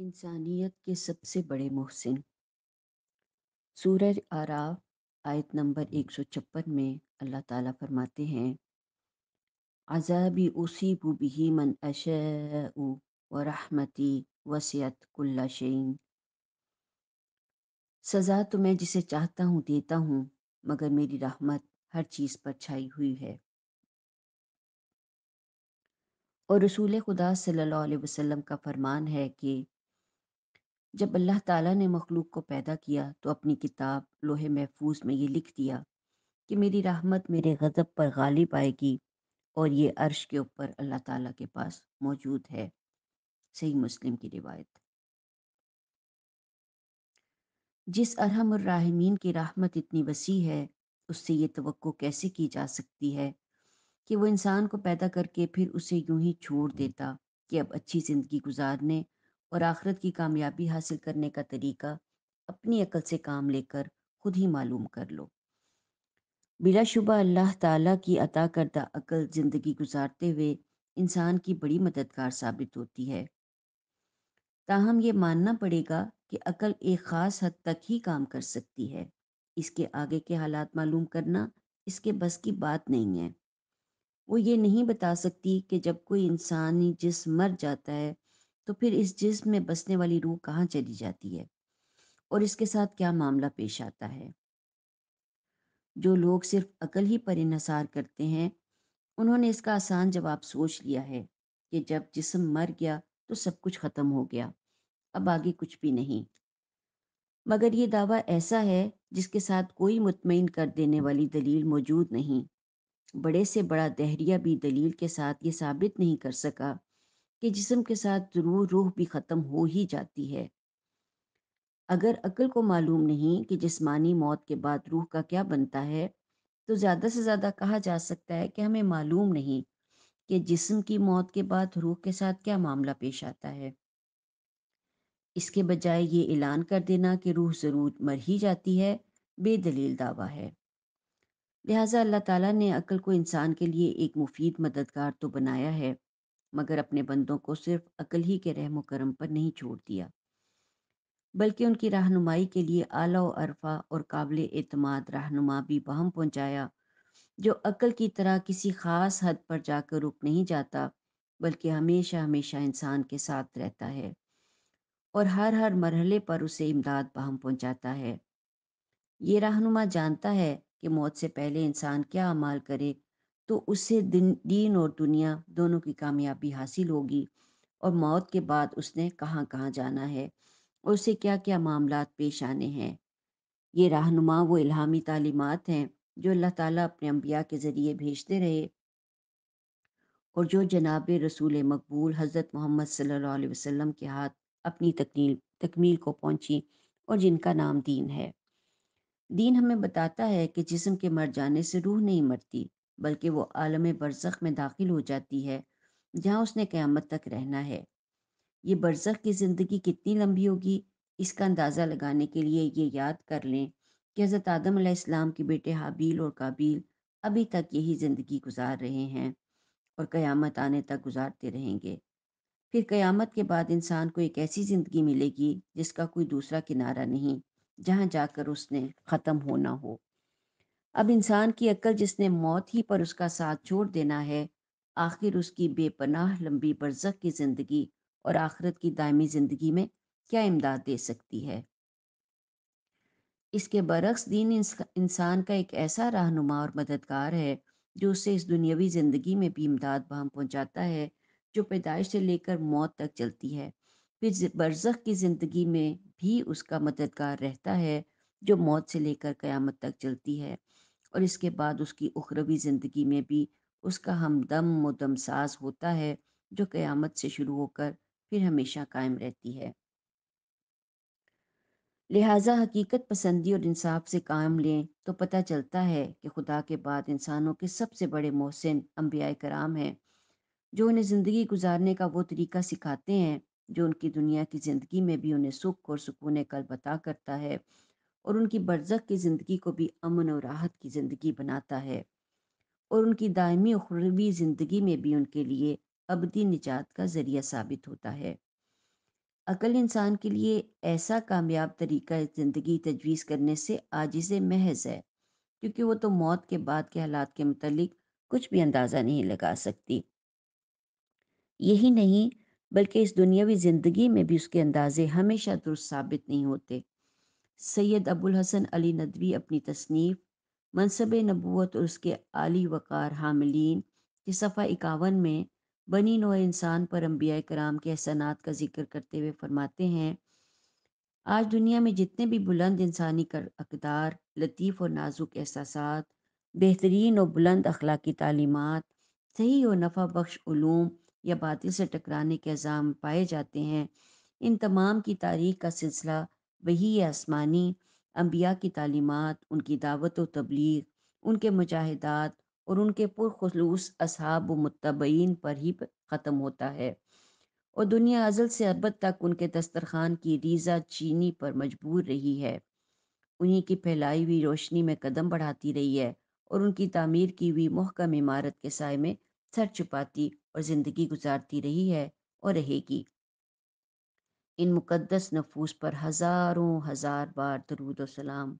इंसानियत के सबसे बड़े मोहसिन सूरज आराफ आयत नंबर एक सौ छप्पन में अल्लाह ताला फरमाते हैं अजाबी उसी बुबी मन अश व रहमती वसीत कुल्ला शेन सज़ा तो मैं जिसे चाहता हूँ देता हूँ मगर मेरी रहमत हर चीज़ पर छाई हुई है और रसूल खुदा सल्लल्लाहु अलैहि वसल्लम का फरमान है कि जब अल्लाह ताला ने मखलूक को पैदा किया तो अपनी किताब लोहे महफूज में ये लिख दिया कि मेरी राहमत मेरे गज़ब पर गालिब आएगी और ये अर्श के ऊपर अल्लाह ताला के पास मौजूद है सही मुस्लिम की रिवायत जिस अरहम राहमीन की राहमत इतनी वसी है उससे ये तो कैसे की जा सकती है कि वो इंसान को पैदा करके फिर उसे यूं ही छोड़ देता कि अब अच्छी ज़िंदगी गुजारने और आखरत की कामयाबी हासिल करने का तरीका अपनी अकल से काम लेकर खुद ही मालूम कर लो बिलाशुबा अल्लाह ताला की अता करदा अकल ज़िंदगी गुजारते हुए इंसान की बड़ी मददगार साबित होती है ताहम ये मानना पड़ेगा कि अकल एक ख़ास हद तक ही काम कर सकती है इसके आगे के हालात मालूम करना इसके बस की बात नहीं है वो ये नहीं बता सकती कि जब कोई इंसानी जिस मर जाता है तो फिर इस जिस्म में बसने वाली रूह कहाँ चली जाती है और इसके साथ क्या मामला पेश आता है जो लोग सिर्फ अकल ही पर इनसार करते हैं उन्होंने इसका आसान जवाब सोच लिया है कि जब जिस्म मर गया तो सब कुछ ख़त्म हो गया अब आगे कुछ भी नहीं मगर ये दावा ऐसा है जिसके साथ कोई मुतमिन कर देने वाली दलील मौजूद नहीं बड़े से बड़ा दहरिया भी दलील के साथ ये साबित नहीं कर सका कि जिस्म के साथ ज़रूर रूह भी ख़त्म हो ही जाती है अगर अकल को मालूम नहीं कि जिस्मानी मौत के बाद रूह का क्या बनता है तो ज़्यादा से ज़्यादा कहा जा सकता है कि हमें मालूम नहीं कि जिस्म की मौत के बाद रूह के साथ क्या मामला पेश आता है इसके बजाय ये ऐलान कर देना कि रूह ज़रूर मर ही जाती है बेदलील दावा है लिहाजा अल्लाह ताला ने अकल को इंसान के लिए एक मुफीद मददगार तो बनाया है मगर अपने बंदों को सिर्फ अकल ही के रहम करम पर नहीं छोड़ दिया बल्कि उनकी रहनुमाई के लिए आला अरफा और काबिल एतम रहनुमा भी बहम पहुँचाया जो अकल की तरह किसी ख़ास हद पर जाकर रुक नहीं जाता बल्कि हमेशा हमेशा इंसान के साथ रहता है और हर हर मरहले पर उसे इमदाद बहम पहुँचाता है ये रहनुमा जानता है कि मौत से पहले इंसान क्या अमाल करे तो उससे दिन दीन और दुनिया दोनों की कामयाबी हासिल होगी और मौत के बाद उसने कहाँ कहाँ जाना है और उसे क्या क्या मामला पेश आने हैं ये रहनुमा वो इलामी तालीमत हैं जो अल्लाह ताला अपने अम्बिया के ज़रिए भेजते रहे और जो जनाब रसूल मकबूल हज़रत मोहम्मद सल्लल्लाहु अलैहि वसल्लम के हाथ अपनी तकनील तकमील को पहुंची और जिनका नाम दीन है दीन हमें बताता है कि जिसम के मर जाने से रूह नहीं मरती बल्कि वो आलम बरसख में दाखिल हो जाती है जहाँ उसने क़्यामत तक रहना है ये बरसख की ज़िंदगी कितनी लंबी होगी इसका अंदाज़ा लगाने के लिए ये याद कर लें कि हज़रत आदम आसमाम के बेटे हाबील और काबील अभी तक यही ज़िंदगी गुजार रहे हैं और क़यामत आने तक गुजारते रहेंगे फिर क़यामत के बाद इंसान को एक ऐसी ज़िंदगी मिलेगी जिसका कोई दूसरा किनारा नहीं जहाँ जाकर उसने ख़त्म होना हो अब इंसान की अक्ल जिसने मौत ही पर उसका साथ छोड़ देना है आखिर उसकी बेपनाह लंबी बरसक की ज़िंदगी और आखिरत की दायमी ज़िंदगी में क्या इमदाद दे सकती है इसके बरक्स दीन इंसान का एक ऐसा रहनुमा और मददगार है जो उसे इस दुनियावी ज़िंदगी में भी इमदाद बहम पहुँचाता है जो पैदाइश से लेकर मौत तक चलती है फिर बरसख की ज़िंदगी में भी उसका मददगार रहता है जो मौत से लेकर क़यामत तक चलती है और इसके बाद उसकी उखरवी ज़िंदगी में भी उसका हमदम साज होता है जो क़यामत से शुरू होकर फिर हमेशा कायम रहती है लिहाजा हकीकत पसंदी और इंसाफ से काम लें तो पता चलता है कि खुदा के बाद इंसानों के सबसे बड़े मोहसिन अम्बिया कराम हैं जो उन्हें ज़िंदगी गुजारने का वो तरीका सिखाते हैं जो उनकी दुनिया की ज़िंदगी में भी उन्हें सुख और सुकून कल बता करता है और उनकी बरजक की ज़िंदगी को भी अमन और राहत की ज़िंदगी बनाता है और उनकी दायमी उखरवी ज़िंदगी में भी उनके लिए अबदी निजात का ज़रिया साबित होता है अकल इंसान के लिए ऐसा कामयाब तरीका ज़िंदगी तजवीज़ करने से आजिज़ महज है क्योंकि वो तो मौत के बाद के हालात के मतलब कुछ भी अंदाज़ा नहीं लगा सकती यही नहीं बल्कि इस दुनियावी ज़िंदगी में भी उसके अंदाजे हमेशा दुरुस्त साबित नहीं होते सैयद अबुल हसन अली नदवी अपनी तसनीफ़ मनसब नबूत और उसके आली वक़ार हामिलीन के सफ़ा इक्यावन में बनी नो इंसान पर अम्बिया कराम के एहसानात का जिक्र करते हुए फरमाते हैं आज दुनिया में जितने भी बुलंद इंसानी कर अकदार लतीफ़ और नाजुक एहसास बेहतरीन और बुलंद अखलाकी तलीमत सही और नफ़ा बख्श ूम या बातिल से टकराने के अज़ाम पाए जाते हैं इन तमाम की तारीख का सिलसिला वही आसमानी अम्बिया की तालीमत उनकी दावत व तबलीग उनके मुजाहिदात और उनके पुरखलूस असहाब व मुतबीन पर ही ख़त्म होता है और दुनिया अजल से अबद तक उनके दस्तरखान की रीज़ा चीनी पर मजबूर रही है उन्हीं की फैलाई हुई रोशनी में कदम बढ़ाती रही है और उनकी तामीर की हुई महकम इमारत के साय में सर छुपाती और ज़िंदगी गुजारती रही है और रहेगी इन मुकद्दस नफूस पर हज़ारों हज़ार बार दरूद सलाम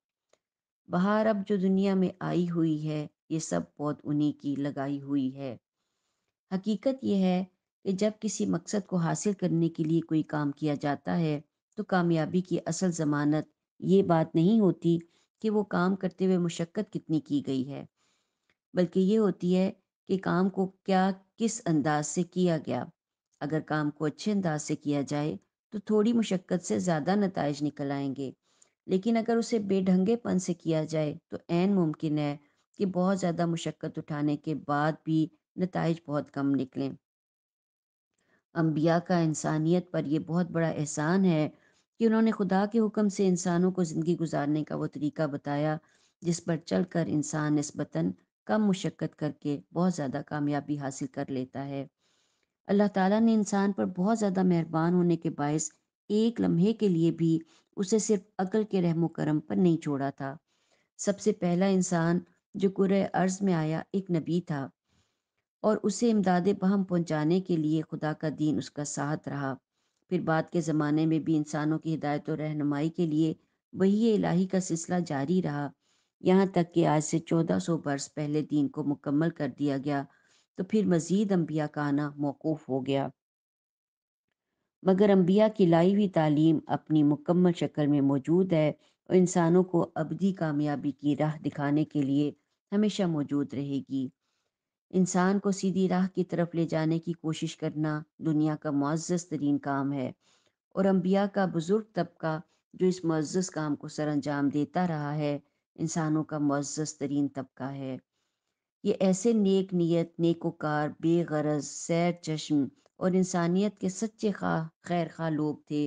बहार अब जो दुनिया में आई हुई है ये सब पौध उन्हीं की लगाई हुई है हकीकत यह है कि जब किसी मकसद को हासिल करने के लिए कोई काम किया जाता है तो कामयाबी की असल ज़मानत ये बात नहीं होती कि वो काम करते हुए मुशक्क़त कितनी की गई है बल्कि ये होती है कि काम को क्या किस अंदाज से किया गया अगर काम को अच्छे अंदाज से किया जाए तो थोड़ी मुशक्क़त से ज़्यादा नतज निकल आएंगे लेकिन अगर उसे बेढंगेपन से किया जाए तो एन मुमकिन है कि बहुत ज़्यादा मुशक्क़त उठाने के बाद भी नतज बहुत कम निकलें अम्बिया का इंसानियत पर यह बहुत बड़ा एहसान है कि उन्होंने खुदा के हुक्म से इंसानों को ज़िंदगी गुजारने का वो तरीका बताया जिस पर चल कर इंसान नस्बता कम मुशक्क़त करके बहुत ज़्यादा कामयाबी हासिल कर लेता है अल्लाह ताला ने इंसान पर बहुत ज़्यादा मेहरबान होने के बायस एक लम्हे के लिए भी उसे सिर्फ अकल के रहमो करम पर नहीं छोड़ा था सबसे पहला इंसान जो कुर अर्ज में आया एक नबी था और उसे इमदाद बहम पहुंचाने के लिए खुदा का दीन उसका साथ रहा फिर बाद के ज़माने में भी इंसानों की हिदायत और रहनुमाई के लिए वही इलाही का सिलसिला जारी रहा यहाँ तक कि आज से चौदह सौ बरस पहले दीन को मुकम्मल कर दिया गया तो फिर मज़ीद अम्बिया का आना मौकूफ़ हो गया मगर अम्बिया की लाई हुई तालीम अपनी मुकम्मल शक्ल में मौजूद है और इंसानों को अबदी कामयाबी की राह दिखाने के लिए हमेशा मौजूद रहेगी इंसान को सीधी राह की तरफ ले जाने की कोशिश करना दुनिया का मुआज़ तरीन काम है और अम्बिया का बुज़ुर्ग तबका जो इस मुआज़ काम को सर अंजाम देता रहा है इंसानों का मुआज़ तरीन तबका है ये ऐसे नेक नीयत नेकोकार बेगरज सैर चश्म और इंसानियत के सच्चे खा खैर खा लोग थे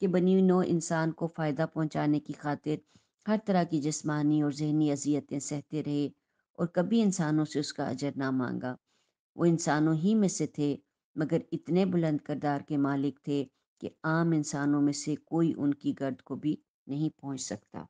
कि बनी नौ इंसान को फ़ायदा पहुँचाने की खातिर हर तरह की जिस्मानी और जहनी अजियतें सहते रहे और कभी इंसानों से उसका अजर ना मांगा वो इंसानों ही में से थे मगर इतने बुलंद करदार के मालिक थे कि आम इंसानों में से कोई उनकी गर्द को भी नहीं पहुंच सकता